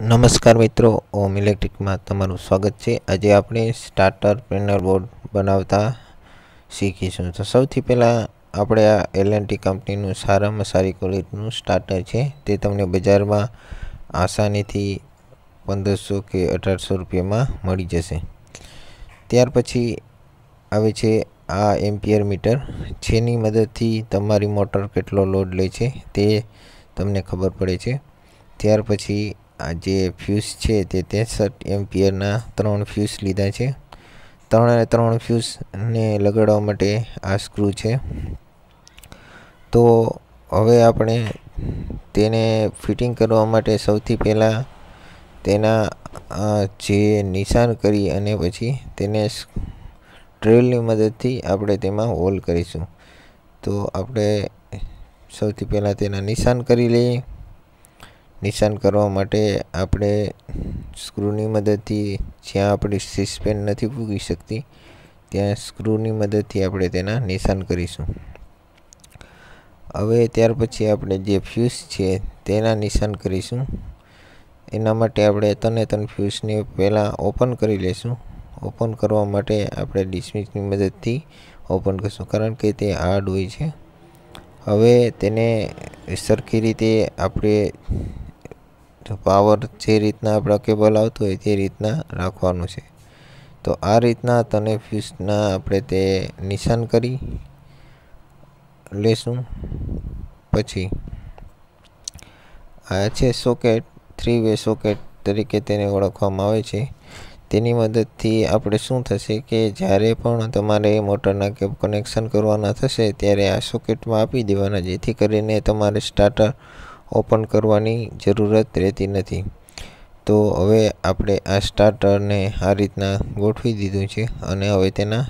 નમસ્કાર મિત્રો ઓમ ઇલેક્ટ્રિકમાં તમારું સ્વાગત છે આજે આપણે સ્ટાર્ટર પેનલ બોર્ડ બનાવતા શીખીશું તો સૌથી પહેલાં આપણે આ એલ કંપનીનું સારામાં સારી ક્વોલિટીનું સ્ટાર્ટર છે તે તમને બજારમાં આસાનીથી પંદરસો કે અઢારસો રૂપિયામાં મળી જશે ત્યાર પછી આવે છે આ એમ્પિયર મીટર જેની મદદથી તમારી મોટર કેટલો લોડ લે છે તે તમને ખબર પડે છે ત્યાર પછી આ જે ફ્યુઝ છે તે ત્રેસઠ એમ્પિયરના ત્રણ ફ્યુઝ લીધા છે ત્રણ અને ત્રણ ફ્યુઝને લગાડવા માટે આ સ્ક્રૂ છે તો હવે આપણે તેને ફિટિંગ કરવા માટે સૌથી પહેલાં તેના જે નિશાન કરી અને પછી તેને ડ્રિલની મદદથી આપણે તેમાં હોલ કરીશું તો આપણે સૌથી પહેલાં તેના નિશાન કરી લઈએ નિશાન કરવા માટે આપણે સ્ક્રૂની મદદથી જ્યાં આપણી સીસપેન નથી ફૂગી શકતી ત્યાં સ્ક્રૂની મદદથી આપણે તેના નિશાન કરીશું હવે ત્યાર પછી આપણે જે ફ્યુઝ છે તેના નિશાન કરીશું એના માટે આપણે તને તન ફ્યુઝને પહેલાં ઓપન કરી લઈશું ઓપન કરવા માટે આપણે ડિસ્મિસની મદદથી ઓપન કરીશું કારણ કે તે હાર્ડ હોય છે હવે તેને સરખી રીતે આપણે ઇનપુટ પાવર જે રીતના આપણા કેબલ આવતું હોય તે રીતના રાખવાનું છે તો આ રીતના તને ફ્યુઝના આપણે તે નિશાન કરી લેશું પછી આ છે સોકેટ થ્રી વે સોકેટ તરીકે તેને ઓળખવામાં આવે છે તેની મદદથી આપણે શું થશે કે જ્યારે પણ તમારે મોટરના કેબ કનેક્શન કરવાના થશે ત્યારે આ સોકેટમાં આપી દેવાના જેથી કરીને તમારે સ્ટાર્ટર ઓપન કરવાની જરૂરત રહેતી નથી તો હવે આપણે આ સ્ટાર્ટરને આ રીતના ગોઠવી દીધું છે અને હવે તેના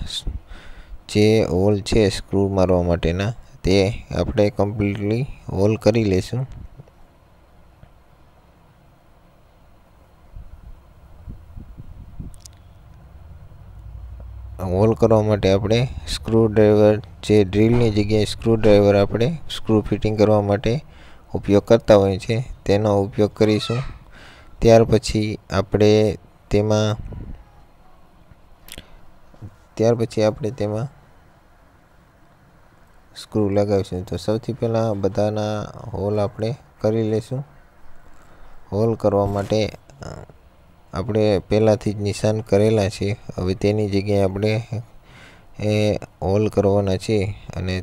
જે હોલ છે સ્ક્રૂ મારવા માટેના તે આપણે કમ્પ્લીટલી હોલ કરી લઈશું હોલ કરવા માટે આપણે સ્ક્રૂ ડ્રાઈવર જે ડ્રીલની જગ્યાએ સ્ક્રૂ ડ્રાઈવર આપણે સ્ક્રૂ ફિટિંગ કરવા માટે ઉપયોગ કરતા હોય છે તેનો ઉપયોગ કરીશું ત્યાર પછી આપણે તેમાં ત્યાર પછી આપણે તેમાં સ્ક્રૂ લગાવીશું તો સૌથી પહેલાં બધાના હોલ આપણે કરી લઈશું હોલ કરવા માટે આપણે પહેલાંથી જ નિશાન કરેલા છે હવે તેની જગ્યાએ આપણે એ હોલ કરવાના છે અને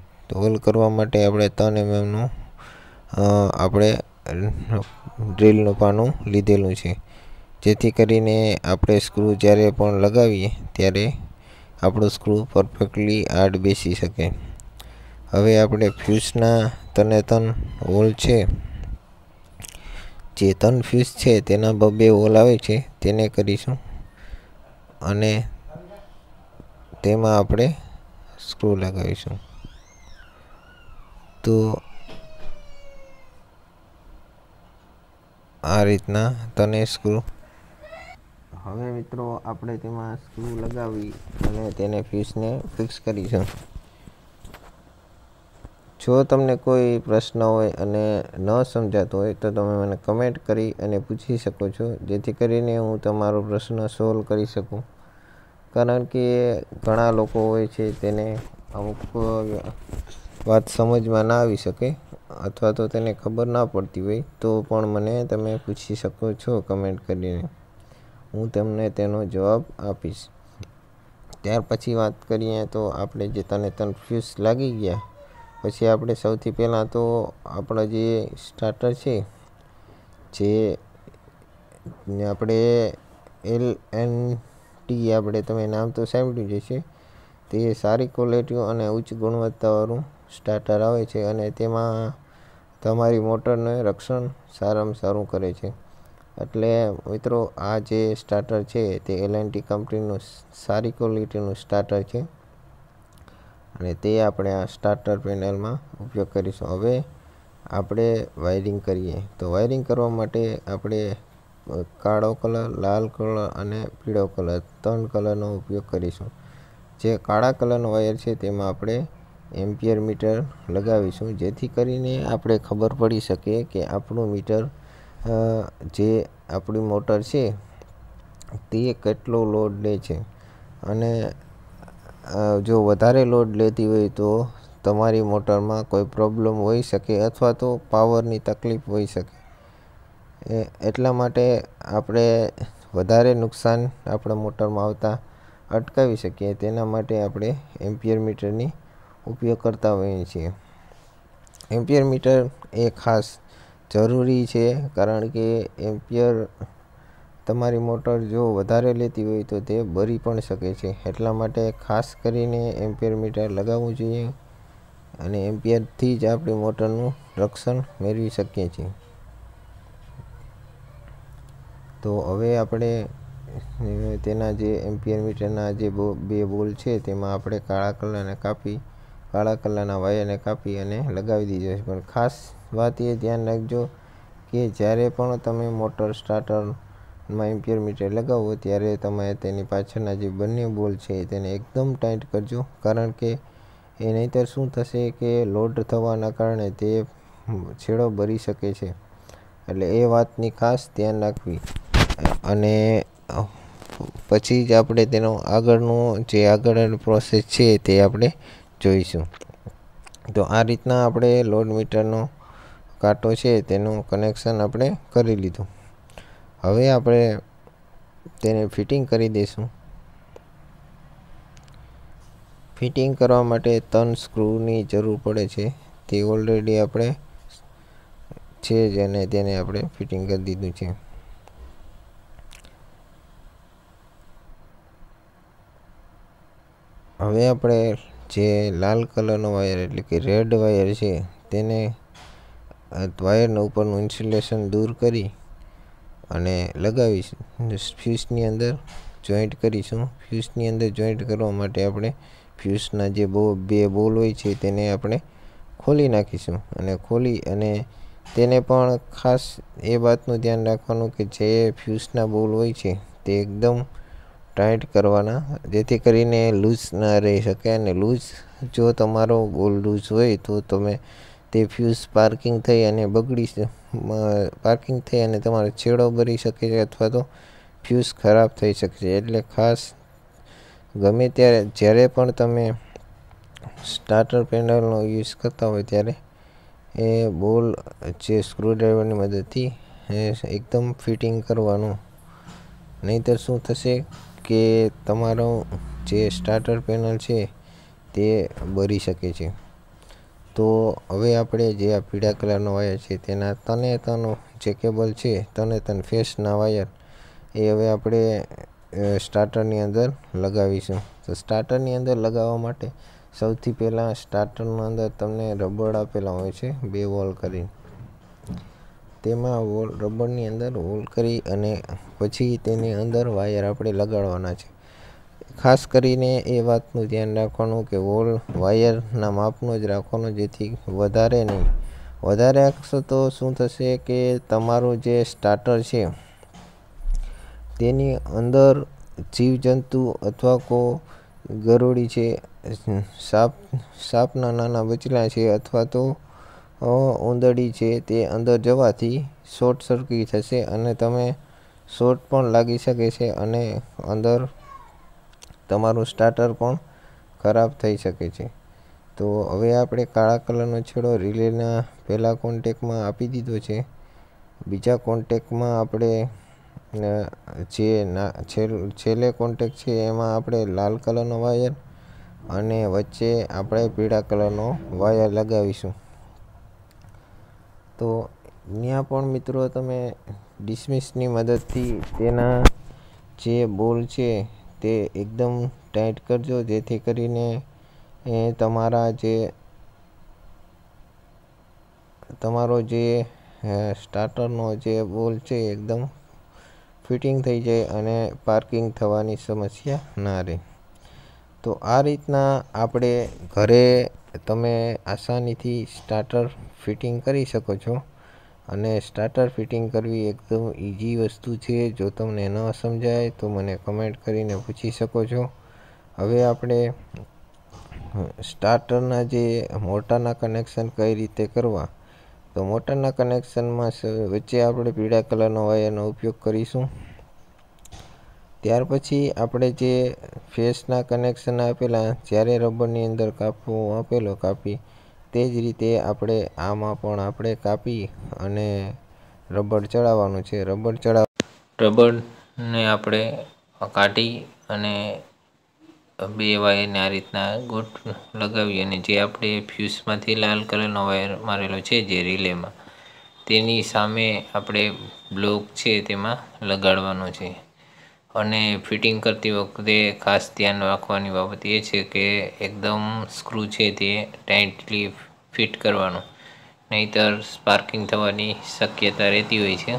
હોલ કરવા માટે આપણે ત્રણ એમએમનું આપણે ડ્રીલનું પાનું લીધેલું છે જેથી કરીને આપણે સ્ક્રૂ જ્યારે પણ લગાવીએ ત્યારે આપણો સ્ક્રૂ પરફેક્ટલી આડ બેસી શકે હવે આપણે ફ્યુઝના તને તન હોલ છે જે તન ફ્યુઝ છે તેના બબે હોલ આવે છે તેને કરીશું અને તેમાં આપણે સ્ક્રૂ લગાવીશું તો આ રીતના તને સ્ક્રૂ હવે મિત્રો આપણે તેમાં સ્ક્રૂ લગાવી અને તેને ફ્યુઝને ફિક્સ કરીશું જો તમને કોઈ પ્રશ્ન હોય અને ન સમજાતો હોય તો તમે મને કમેન્ટ કરી અને પૂછી શકો છો જેથી કરીને હું તમારો પ્રશ્ન સોલ્વ કરી શકું કારણ કે ઘણા લોકો હોય છે તેને અમુક વાત સમજમાં ના આવી શકે અથવા તો તેને ખબર ના પડતી હોય તો પણ મને તમે પૂછી શકો છો કમેન્ટ કરીને હું તમને તેનો જવાબ આપીશ ત્યાર પછી વાત કરીએ તો આપણે જે તને કન્ફ્યુઝ લાગી ગયા પછી આપણે સૌથી પહેલાં તો આપણો જે સ્ટાર્ટર છે જે આપણે એલ એન ટી આપણે તમે નામ તો સાંભળ્યું જ છે તે સારી ક્વોલિટી અને ઉચ્ચ ગુણવત્તાવાળું સ્ટાર્ટર આવે છે અને તેમાં તમારી મોટરને રક્ષણ સારામાં સારું કરે છે એટલે મિત્રો આ જે સ્ટાર્ટર છે તે એલએનટી કંપનીનું સારી ક્વોલિટીનું સ્ટાર્ટર છે અને તે આપણે આ સ્ટાર્ટર પેનલમાં ઉપયોગ કરીશું હવે આપણે વાયરિંગ કરીએ તો વાયરિંગ કરવા માટે આપણે કાળો કલર લાલ કલર અને પીળો કલર ત્રણ કલરનો ઉપયોગ કરીશું જે કાળા કલરનો વાયર છે તેમાં આપણે એમ્પિયર મીટર લગાવીશું જેથી કરીને આપણે ખબર પડી શકે કે આપણું મીટર જે આપણી મોટર છે તે કેટલો લોડ લે છે અને જો વધારે લોડ લેતી હોય તો તમારી મોટરમાં કોઈ પ્રોબ્લેમ હોઈ શકે અથવા તો પાવરની તકલીફ હોઈ શકે એટલા માટે આપણે વધારે નુકસાન આપણા મોટરમાં આવતા અટકાવી શકીએ તેના માટે આપણે એમ્પિયર મીટરની ઉપયોગ કરતા હોઈએ છીએ એમ્પિયર મીટર એ ખાસ જરૂરી છે કારણ કે એમ્પિયર તમારી મોટર જો વધારે લેતી હોય તો તે બરી પણ શકે છે એટલા માટે ખાસ કરીને એમ્પિયર મીટર લગાવવું જોઈએ અને એમ્પિયરથી જ આપણી મોટરનું રક્ષણ મેળવી શકીએ છીએ તો હવે આપણે તેના જે એમ્પિયર મીટરના જે બે બોલ છે તેમાં આપણે કાળા કલરને કાપી કાળા કલરના વાયરને કાપી અને લગાવી દીધો છે પણ ખાસ વાત એ ધ્યાન રાખજો કે જ્યારે પણ તમે મોટર સ્ટાર્ટરમાં ઇમ્પ્યોરમીટર લગાવો ત્યારે તમે તેની પાછળના જે બંને બોલ છે તેને એકદમ ટાઈટ કરજો કારણ કે એ નહીંતર શું થશે કે લોડ થવાના કારણે તે છેડો ભરી શકે છે એટલે એ વાતની ખાસ ધ્યાન રાખવી અને પછી જ આપણે તેનો આગળનો જે આગળનો પ્રોસેસ છે તે આપણે જોઈશું તો આ રીતના આપણે લોડ મીટરનો કાંટો છે તેનું કનેક્શન આપણે કરી લીધું હવે આપણે તેને ફિટિંગ કરી દઈશું ફિટિંગ કરવા માટે ત્રણ સ્ક્રૂની જરૂર પડે છે તે ઓલરેડી આપણે છે જેને તેને આપણે ફિટિંગ કરી દીધું છે હવે આપણે જે લાલ કલરનો વાયર એટલે કે રેડ વાયર છે તેને વાયરના ઉપરનું ઇન્સ્યુલેશન દૂર કરી અને લગાવીશ ફ્યુઝની અંદર જોઈન્ટ કરીશું ફ્યુઝની અંદર જોઈન્ટ કરવા માટે આપણે ફ્યુઝના જે બો બે બોલ હોય છે તેને આપણે ખોલી નાખીશું અને ખોલી અને તેને પણ ખાસ એ વાતનું ધ્યાન રાખવાનું કે જે ફ્યુઝના બોલ હોય છે તે એકદમ ટાઈટ કરવાના જેથી કરીને લૂઝ ના રહી શકે અને લૂઝ જો તમારો બોલ લૂઝ હોય તો તમે તે ફ્યુઝ પાર્કિંગ થઈ અને બગડી પાર્કિંગ થઈ અને તમારો છેડો ભરી શકે છે અથવા તો ફ્યુઝ ખરાબ થઈ શકે છે એટલે ખાસ ગમે ત્યારે જ્યારે પણ તમે સ્ટાર્ટર પેનલનો યુઝ કરતા હોય ત્યારે એ બોલ જે સ્ક્રૂડ્રાઈવરની મદદથી એકદમ ફિટિંગ કરવાનું નહીંતર શું થશે કે તમારો જે સ્ટાર્ટર પેનલ છે તે બરી શકે છે તો હવે આપણે જે આ પીળા કલરનો વાયર છે તેના તને તનો જે કેબલ છે તને તન ફેસના વાયર એ હવે આપણે સ્ટાર્ટરની અંદર લગાવીશું તો સ્ટાર્ટરની અંદર લગાવવા માટે સૌથી પહેલાં સ્ટાર્ટરની અંદર તમને રબડ આપેલા હોય છે બે વોલ કરીને તેમાં વોલ રબરની અંદર હોલ કરી અને પછી તેની અંદર વાયર આપણે લગાડવાના છે ખાસ કરીને એ વાતનું ધ્યાન રાખવાનું કે વોલ વાયરના માપનો જ રાખવાનો જેથી વધારે નહીં વધારે રાખશો તો શું થશે કે તમારું જે સ્ટાર્ટર છે તેની અંદર જીવજંતુ અથવા કો ગરોળી છે સાપ સાપના નાના બચલા છે અથવા તો ઊંદડી છે તે અંદર જવાથી શોર્ટ સર્કિટ થશે અને તમે શોર્ટ પણ લાગી શકે છે અને અંદર તમારું સ્ટાર્ટર પણ ખરાબ થઈ શકે છે તો હવે આપણે કાળા કલરનો છેડો રિલેના પહેલાં કોન્ટેકમાં આપી દીધો છે બીજા કોન્ટેકમાં આપણે જે ના છેલ્લે કોન્ટેક છે એમાં આપણે લાલ કલરનો વાયર અને વચ્ચે આપણે પીળા કલરનો વાયર લગાવીશું તો ત્યાં પણ મિત્રો તમે ડિસમિસની મદદથી તેના જે બોલ છે તે એકદમ ટાઈટ કરજો જેથી કરીને એ તમારા જે તમારો જે સ્ટાર્ટરનો જે બોલ છે એકદમ ફિટિંગ થઈ જાય અને પાર્કિંગ થવાની સમસ્યા ના રહે તો આ રીતના આપણે ઘરે તમે આસાનીથી સ્ટાર્ટર ફિટિંગ કરી શકો છો અને સ્ટાર્ટર ફિટિંગ કરવી એકદમ ઇઝી વસ્તુ છે જો તમને ન સમજાય તો મને કમેન્ટ કરીને પૂછી શકો છો હવે આપણે સ્ટાર્ટરના જે મોટાના કનેક્શન કઈ રીતે કરવા તો મોટરના કનેક્શનમાં વચ્ચે આપણે પીળા કલરનો વાયરનો ઉપયોગ કરીશું ત્યાર પછી આપણે જે ફેસના કનેક્શન આપેલા જ્યારે રબરની અંદર કાપવું આપેલો કાપી તે જ રીતે આપણે આમાં પણ આપણે કાપી અને રબર ચડાવવાનું છે રબર ચડાવ રબરને આપણે કાઢી અને બે વાયરને આ રીતના ગોટ લગાવી અને જે આપણે ફ્યુઝમાંથી લાલ કલરનો વાયર મારેલો છે જે રિલેમાં તેની સામે આપણે બ્લોક છે તેમાં લગાડવાનો છે અને ફિટિંગ કરતી વખતે ખાસ ધ્યાન રાખવાની બાબત એ છે કે એકદમ સ્ક્રૂ છે તે ટાઈટલી ફિટ કરવાનું નહીતર સ્પાર્કિંગ થવાની શક્યતા રહેતી હોય છે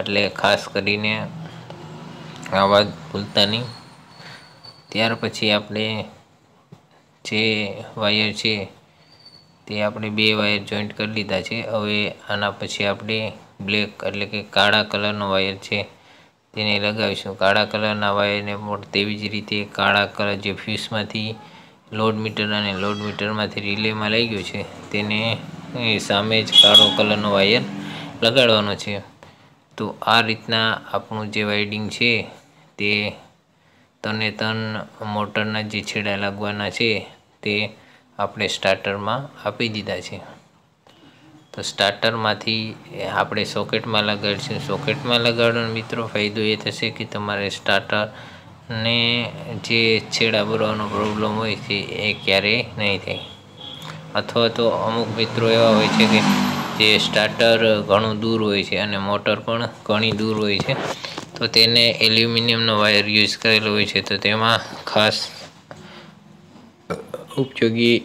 એટલે ખાસ કરીને આવાજ વાત ભૂલતા નહીં ત્યાર પછી આપણે જે વાયર છે તે આપણે બે વાયર જોઈન્ટ કરી લીધા છે હવે આના પછી આપણે બ્લેક એટલે કે કાળા કલરનો વાયર છે તેને લગાવીશું કાળા કલરના વાયરને પણ તેવી જ રીતે કાળા કલર જે ફ્યુઝમાંથી લોડ મીટર અને લોડ મીટરમાંથી રિલેમાં લઈ ગયો છે તેને સામે જ કાળો કલરનો વાયર લગાડવાનો છે તો આ રીતના આપણું જે વાઇડિંગ છે તે તને તન મોટરના જે છેડા લાગવાના છે તે આપણે સ્ટાર્ટરમાં આપી દીધા છે તો સ્ટાર્ટરમાંથી આપણે સોકેટમાં લગાડીશું સોકેટમાં લગાડવાનો મિત્રો ફાયદો એ થશે કે તમારે સ્ટાર્ટરને જે છેડા ભરવાનો પ્રોબ્લેમ હોય છે એ ક્યારેય નહીં થાય અથવા તો અમુક મિત્રો એવા હોય છે કે જે સ્ટાર્ટર ઘણું દૂર હોય છે અને મોટર પણ ઘણી દૂર હોય છે તો તેને એલ્યુમિનિયમનો વાયર યુઝ કરેલો હોય છે તો તેમાં ખાસ ઉપયોગી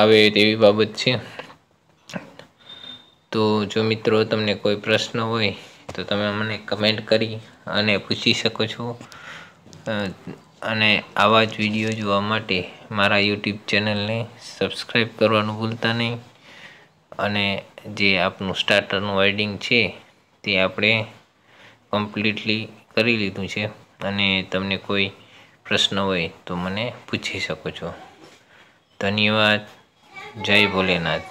આવે તેવી બાબત છે તો જો મિત્રો તમને કોઈ પ્રશ્ન હોય તો તમે મને કમેન્ટ કરી અને પૂછી શકો છો અને આવા જ વિડીયો જોવા માટે મારા યુટ્યુબ ચેનલને સબસ્ક્રાઈબ કરવાનું ભૂલતા નહીં અને જે આપનું સ્ટાર્ટરનું વાઇડિંગ છે તે આપણે કમ્પ્લીટલી કરી લીધું છે અને તમને કોઈ પ્રશ્ન હોય તો મને પૂછી શકો છો ધન્યવાદ જય ભોલેનાથ